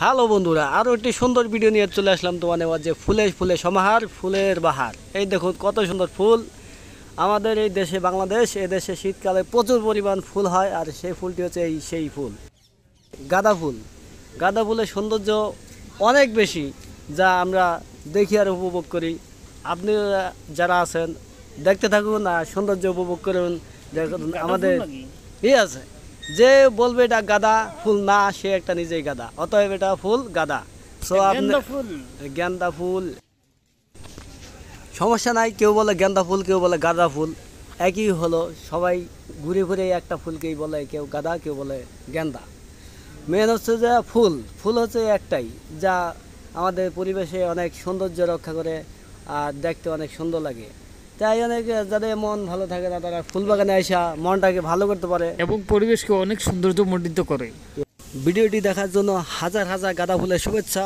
hello বন্ধুরা আরও একটি সুন্দর ভিডিও নিয়ে চলে আসলাম তোমাদের যে ফুলে ফুলে সমাহার ফুলের বাহার এই দেখুন কত সুন্দর ফুল আমাদের এই দেশে বাংলাদেশ এ দেশে শীতকালে প্রচুর পরিমাণ ফুল হয় আর সেই ফুলটি হচ্ছে এই সেই ফুল গাঁদা ফুল গাঁদা ফুলের সৌন্দর্য অনেক বেশি যা আমরা দেখি আর উপভোগ করি আপনি যারা আছেন দেখতে থাকুন আর সৌন্দর্য উপভোগ করুন আমাদের ই আছে যে বলবে এটা গাদা ফুল না সে একটা নিজেই গাদা অতএব এটা ফুল গাদা সো আপনি গেন্দা ফুল সমস্যা নাই কেউ বলে গেন্দা ফুল কেউ বলে গাঁদা ফুল একই হলো সবাই ঘুরে ঘুরে একটা ফুলকেই বলে কেউ গাদা কেউ বলে গেন্দা মেন হচ্ছে যে ফুল ফুল হচ্ছে একটাই যা আমাদের পরিবেশে অনেক সৌন্দর্য রক্ষা করে আর দেখতে অনেক সুন্দর লাগে তাই অনেক যাদের মন ভালো থাকে না তারা ফুল বাগানে আসা মনটাকে ভালো করতে পারে এবং পরিবেশকে অনেক সৌন্দর্যমণ্ডিত করে ভিডিওটি দেখার জন্য হাজার হাজার গাঁদা ফুলের শুভেচ্ছা